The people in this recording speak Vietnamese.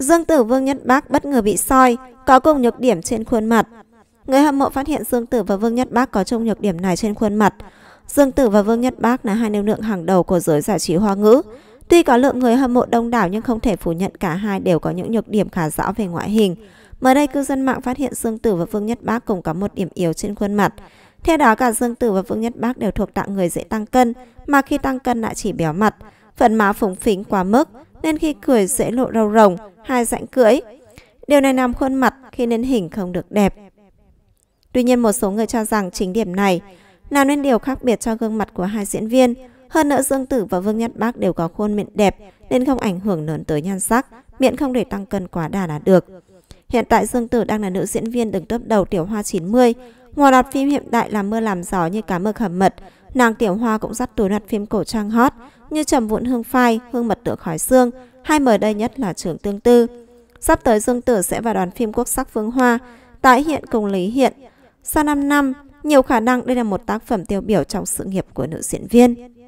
Dương Tử Vương Nhất Bác bất ngờ bị soi, có cùng nhược điểm trên khuôn mặt. Người hâm mộ phát hiện Dương Tử và Vương Nhất Bác có chung nhược điểm này trên khuôn mặt. Dương Tử và Vương Nhất Bác là hai nương lượng hàng đầu của giới giải trí hoa ngữ. Tuy có lượng người hâm mộ đông đảo nhưng không thể phủ nhận cả hai đều có những nhược điểm khá rõ về ngoại hình. Mới đây cư dân mạng phát hiện Dương Tử và Vương Nhất Bác cùng có một điểm yếu trên khuôn mặt. Theo đó cả Dương Tử và Vương Nhất Bác đều thuộc dạng người dễ tăng cân, mà khi tăng cân lại chỉ béo mặt, phần má phúng phính quá mức, nên khi cười dễ lộ râu rồng, hai rãnh cưỡi. Điều này làm khuôn mặt khi nên hình không được đẹp. Tuy nhiên một số người cho rằng chính điểm này là nên điều khác biệt cho gương mặt của hai diễn viên. Hơn nữa Dương Tử và Vương Nhất Bác đều có khuôn miệng đẹp nên không ảnh hưởng lớn tới nhan sắc, miệng không để tăng cân quá đà là được. Hiện tại Dương Tử đang là nữ diễn viên đứng tấp đầu tiểu hoa 90, ngoài loạt phim hiện đại là Mưa làm gió như cá mơ hầm mật, nàng tiểu hoa cũng dắt túi đặt phim cổ trang hot như trầm vụn hương phai, hương mật tựa khói xương, hay mời đây nhất là trường tương tư. Sắp tới Dương Tử sẽ vào đoàn phim quốc sắc phương hoa, tái hiện cùng Lý Hiện. Sau 5 năm, nhiều khả năng đây là một tác phẩm tiêu biểu trong sự nghiệp của nữ diễn viên.